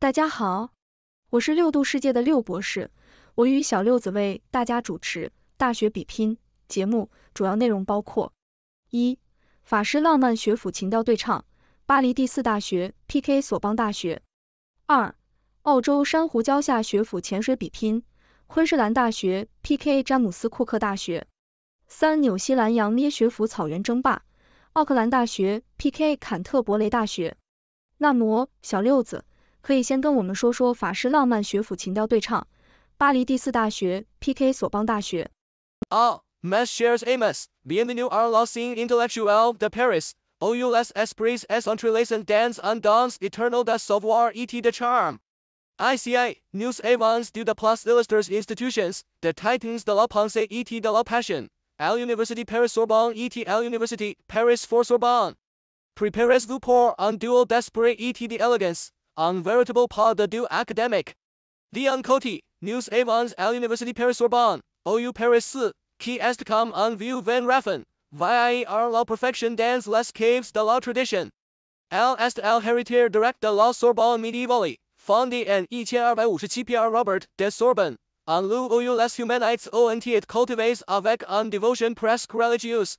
大家好，我是六度世界的六博士，我与小六子为大家主持大学比拼节目，主要内容包括：一、法师浪漫学府情调对唱，巴黎第四大学 PK 索邦大学；二、澳洲珊瑚礁下学府潜水比拼，昆士兰大学 PK 詹姆斯库克大学；三、纽西兰羊咩学府草原争霸，奥克兰大学 PK 坎特伯雷大学。那摩，小六子。可以先跟我们说说法式浪漫学府情调对唱，巴黎第四大学 PK 索邦大学。Oh, mes chers amis, bienvenue à la scène intellectuelle de Paris. Aux esprits s entrelacent dans un danse eternel de savoir et de charme. Ici, nous avons de la place illustres institutions, the titans de la pensée et de la passion. À l'Université Paris-Sorbonne et à l'Université Paris for Sorbonne. Préparez-vous pour un duel d'esprit et d'élégance. Unveritable part the deux academic. Leon Coty, News Avons à l'Université Paris-Sorbonne, OU Paris 4, qui est comme un vieux van Raffen, VIER la perfection dans les caves de la tradition. Elle est le héritier direct de la Sorbonne médiévale, fondée en 1257 par Robert de Sorbonne. En OU les humanites ont été cultivées avec une devotion presque religieuse.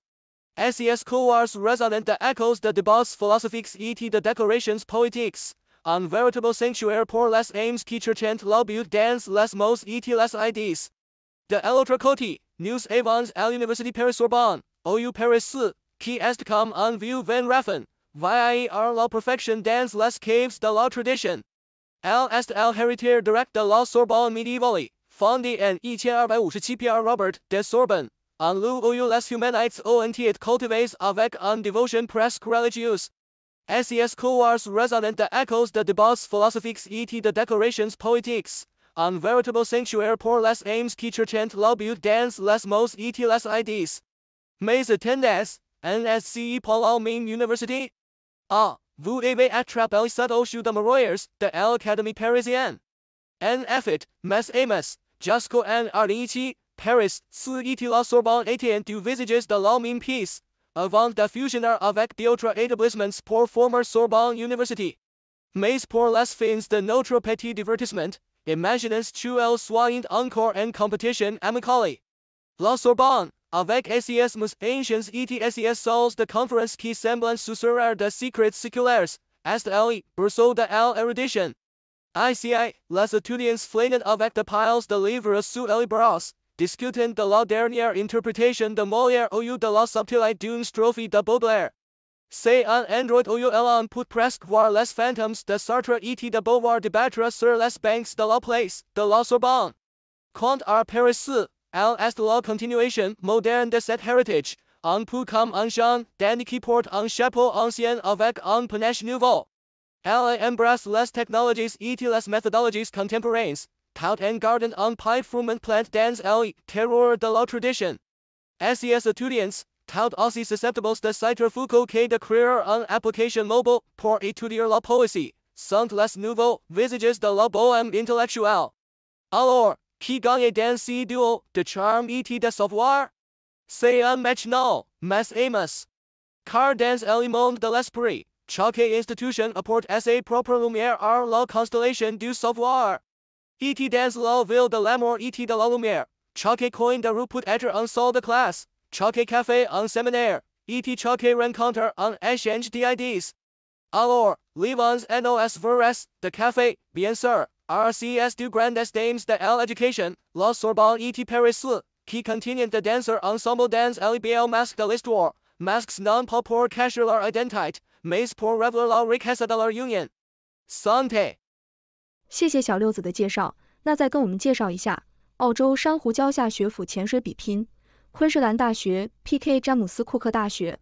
SES Coars resonant the echoes the debates philosophiques et the decorations poetiques. Un veritable sanctuary pour les aims teacher chant la but dans les mots et les idées. De l'autre côté, nous avons à l'Université Paris-Sorbonne, OU Paris 4, qui est comme en vue van Raffen, VIER la perfection dans les caves de la tradition. Elle est direct de la Sorbonne médiévale, fondée en 1257 par Robert de Sorbonne. En l'OU les humanites ont et cultivées avec un devotion presque religieuse. S.E.S. Cowards resonant the echoes the debauchs philosophics et the decorations poetics, Unveritable veritable sanctuary pour les aims teacher chant l'obut dance les mots et les ideas. Mes attendance, NSCE Paul Almin University. Ah, vous avez attrapé cette au de Maroyers, de l'Académie Parisienne. En effet, mes amis, jusqu'en 2017, Paris, 4 et la Sorbonne étaient du visages de l'homme in peace, avant fusion avec d'autres établissements pour former Sorbonne University. Mais pour les fins de notre petit divertissement, imaginons tu el soyant encore en competition amicale. La Sorbonne, avec SES mus anciens et SES sols de conférence qui semblent susurrer de secrets séculaires, est le berceau de l'érudition. ICI, les étudiants flânent avec de piles de livres sous les bras, discutant de la dernière interpretation de Molière ou de la subtilité d'une strophe de Baudelaire. C'est un android ou l'on put presque voir les fantômes de Sartre et de Beauvoir débattre sur les banks de la place de la Sorbonne. Quant à Paris 4, elle est la continuation moderne de cet héritage, on peu comme un chant d'Anne qui porte un chapeau ancien avec un panache nouveau. Elle embrasse les technologies et les méthodologies contemporaines, tout and garden on pipe from plant dance el terror de la tradition. SES etudiants, tout aussi susceptibles de centrifugal que de career on application mobile pour étudier la poésie, sont les nouveaux visages de la bohème intellectuelle. Alors, qui gagne dans ces duels de charme et de savoir? C'est un match nul, mais amas. Car dans el monde de l'esprit, chaque institution apporte sa propre lumière à la constellation du savoir. Et dance la the de l'amour et de la lumière. Chaque coin de rue peut être un class de café un séminaire. Et chaque rencontre on échange DIDs. Alors, Livans NOS Veres, de café, bien sûr. RCS du grandes dames de l'éducation, la Sorbonne et Paris 4, qui continuent de danser ensemble dans LBL masque de l'histoire, masques non pas pour cacher leur identité, mais pour révéler la richesse de leur union. Santé! 谢谢小六子的介绍，那再跟我们介绍一下澳洲珊瑚礁下学府潜水比拼，昆士兰大学 PK 詹姆斯库克大学。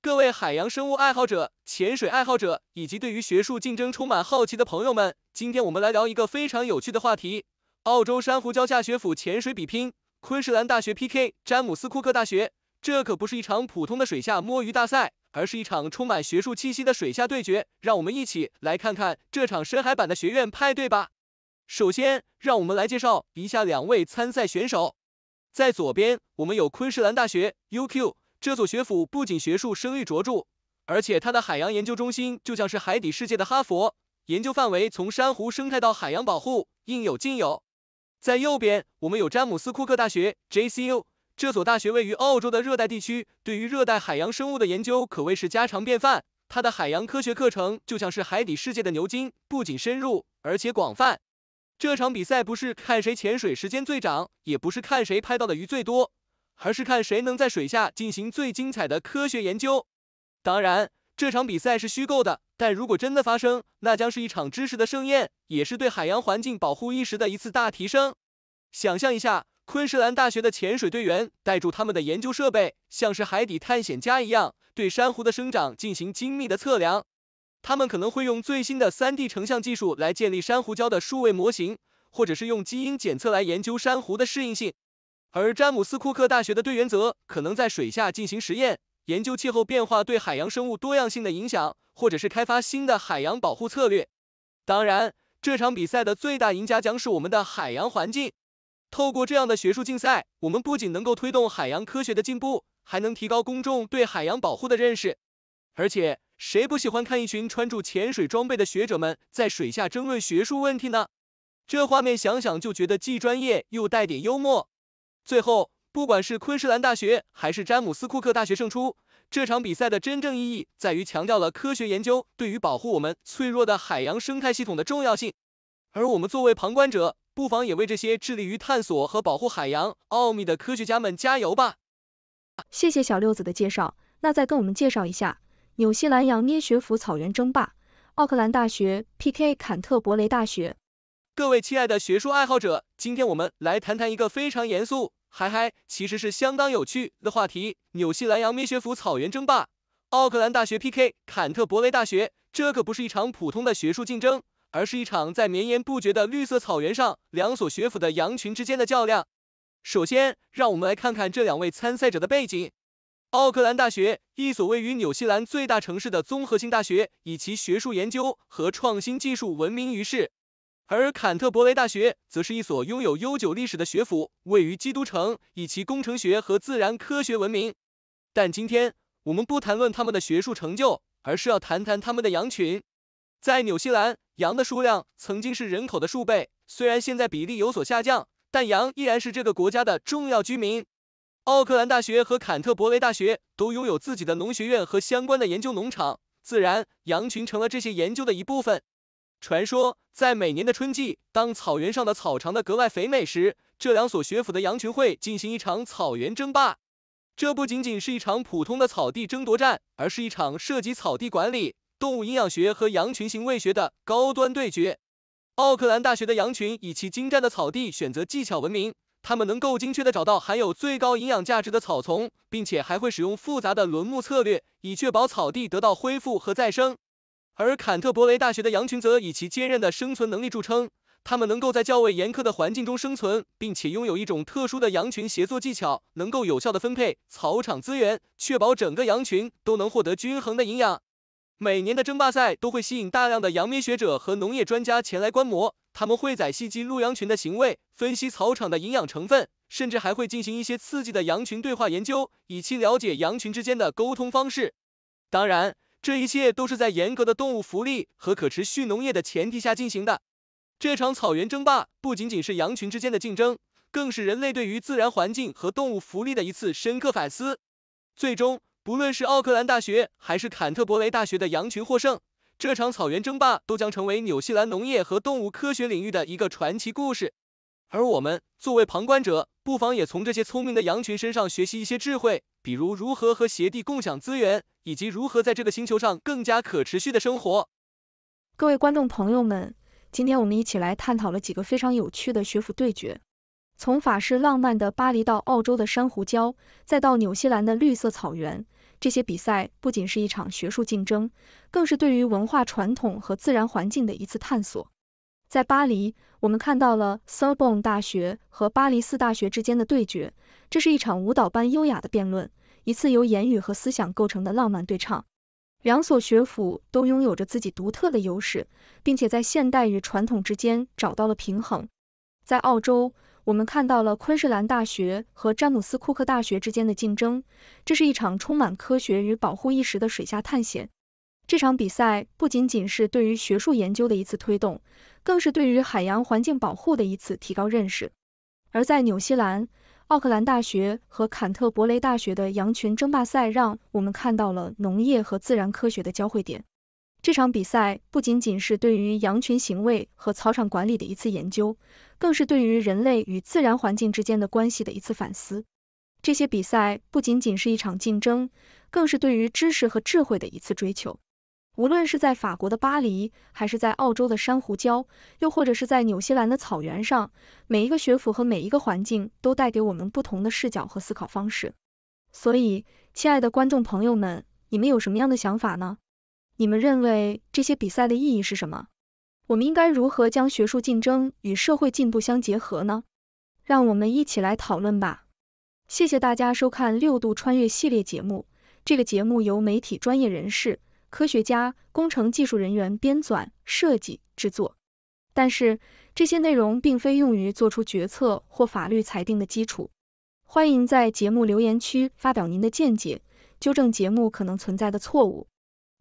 各位海洋生物爱好者、潜水爱好者以及对于学术竞争充满好奇的朋友们，今天我们来聊一个非常有趣的话题——澳洲珊瑚礁下学府潜水比拼，昆士兰大学 PK 詹姆斯库克大学。这可不是一场普通的水下摸鱼大赛。而是一场充满学术气息的水下对决，让我们一起来看看这场深海版的学院派对吧。首先，让我们来介绍一下两位参赛选手。在左边，我们有昆士兰大学 （UQ），这所学府不仅学术声誉卓著，而且它的海洋研究中心就像是海底世界的哈佛，研究范围从珊瑚生态到海洋保护，应有尽有。在右边，我们有詹姆斯库克大学 （JCU）。这所大学位于澳洲的热带地区，对于热带海洋生物的研究可谓是家常便饭。它的海洋科学课程就像是海底世界的牛津，不仅深入，而且广泛。这场比赛不是看谁潜水时间最长，也不是看谁拍到的鱼最多，而是看谁能在水下进行最精彩的科学研究。当然，这场比赛是虚构的，但如果真的发生，那将是一场知识的盛宴，也是对海洋环境保护意识的一次大提升。想象一下。昆士兰大学的潜水队员带住他们的研究设备，像是海底探险家一样，对珊瑚的生长进行精密的测量。他们可能会用最新的三 D 成像技术来建立珊瑚礁的数位模型，或者是用基因检测来研究珊瑚的适应性。而詹姆斯库克大学的队员则可能在水下进行实验，研究气候变化对海洋生物多样性的影响，或者是开发新的海洋保护策略。当然，这场比赛的最大赢家将是我们的海洋环境。透过这样的学术竞赛，我们不仅能够推动海洋科学的进步，还能提高公众对海洋保护的认识。而且，谁不喜欢看一群穿着潜水装备的学者们在水下争论学术问题呢？这画面想想就觉得既专业又带点幽默。最后，不管是昆士兰大学还是詹姆斯库克大学胜出，这场比赛的真正意义在于强调了科学研究对于保护我们脆弱的海洋生态系统的重要性。而我们作为旁观者，不妨也为这些致力于探索和保护海洋奥秘的科学家们加油吧。谢谢小六子的介绍，那再跟我们介绍一下，纽西兰羊咩学府草原争霸，奥克兰大学 P K 坎特伯雷大学。各位亲爱的学术爱好者，今天我们来谈谈一个非常严肃，嗨嗨，其实是相当有趣的话题，纽西兰羊咩学府草原争霸，奥克兰大学 P K 坎特伯雷大学，这可不是一场普通的学术竞争。而是一场在绵延不绝的绿色草原上，两所学府的羊群之间的较量。首先，让我们来看看这两位参赛者的背景。奥克兰大学，一所位于纽西兰最大城市的综合性大学，以其学术研究和创新技术闻名于世；而坎特伯雷大学则是一所拥有悠久历史的学府，位于基督城，以其工程学和自然科学闻名。但今天我们不谈论他们的学术成就，而是要谈谈他们的羊群。在纽西兰。羊的数量曾经是人口的数倍，虽然现在比例有所下降，但羊依然是这个国家的重要居民。奥克兰大学和坎特伯雷大学都拥有自己的农学院和相关的研究农场，自然羊群成了这些研究的一部分。传说，在每年的春季，当草原上的草长得格外肥美时，这两所学府的羊群会进行一场草原争霸。这不仅仅是一场普通的草地争夺战，而是一场涉及草地管理。动物营养学和羊群行为学的高端对决。奥克兰大学的羊群以其精湛的草地选择技巧闻名，它们能够精确地找到含有最高营养价值的草丛，并且还会使用复杂的轮牧策略，以确保草地得到恢复和再生。而坎特伯雷大学的羊群则以其坚韧的生存能力著称，它们能够在较为严苛的环境中生存，并且拥有一种特殊的羊群协作技巧，能够有效地分配草场资源，确保整个羊群都能获得均衡的营养。每年的争霸赛都会吸引大量的阳明学者和农业专家前来观摩，他们会仔细记录羊群的行为，分析草场的营养成分，甚至还会进行一些刺激的羊群对话研究，以期了解羊群之间的沟通方式。当然，这一切都是在严格的动物福利和可持续农业的前提下进行的。这场草原争霸不仅仅是羊群之间的竞争，更是人类对于自然环境和动物福利的一次深刻反思。最终。不论是奥克兰大学还是坎特伯雷大学的羊群获胜，这场草原争霸都将成为纽西兰农业和动物科学领域的一个传奇故事。而我们作为旁观者，不妨也从这些聪明的羊群身上学习一些智慧，比如如何和邪地共享资源，以及如何在这个星球上更加可持续的生活。各位观众朋友们，今天我们一起来探讨了几个非常有趣的学府对决。从法式浪漫的巴黎到澳洲的珊瑚礁，再到纽西兰的绿色草原，这些比赛不仅是一场学术竞争，更是对于文化传统和自然环境的一次探索。在巴黎，我们看到了 Sorbonne 大学和巴黎四大学之间的对决，这是一场舞蹈般优雅的辩论，一次由言语和思想构成的浪漫对唱。两所学府都拥有着自己独特的优势，并且在现代与传统之间找到了平衡。在澳洲。我们看到了昆士兰大学和詹姆斯库克大学之间的竞争，这是一场充满科学与保护意识的水下探险。这场比赛不仅仅是对于学术研究的一次推动，更是对于海洋环境保护的一次提高认识。而在纽西兰，奥克兰大学和坎特伯雷大学的羊群争霸赛，让我们看到了农业和自然科学的交汇点。这场比赛不仅仅是对于羊群行为和草场管理的一次研究，更是对于人类与自然环境之间的关系的一次反思。这些比赛不仅仅是一场竞争，更是对于知识和智慧的一次追求。无论是在法国的巴黎，还是在澳洲的珊瑚礁，又或者是在纽西兰的草原上，每一个学府和每一个环境都带给我们不同的视角和思考方式。所以，亲爱的观众朋友们，你们有什么样的想法呢？你们认为这些比赛的意义是什么？我们应该如何将学术竞争与社会进步相结合呢？让我们一起来讨论吧。谢谢大家收看六度穿越系列节目。这个节目由媒体专业人士、科学家、工程技术人员编纂、设计、制作。但是这些内容并非用于做出决策或法律裁定的基础。欢迎在节目留言区发表您的见解，纠正节目可能存在的错误。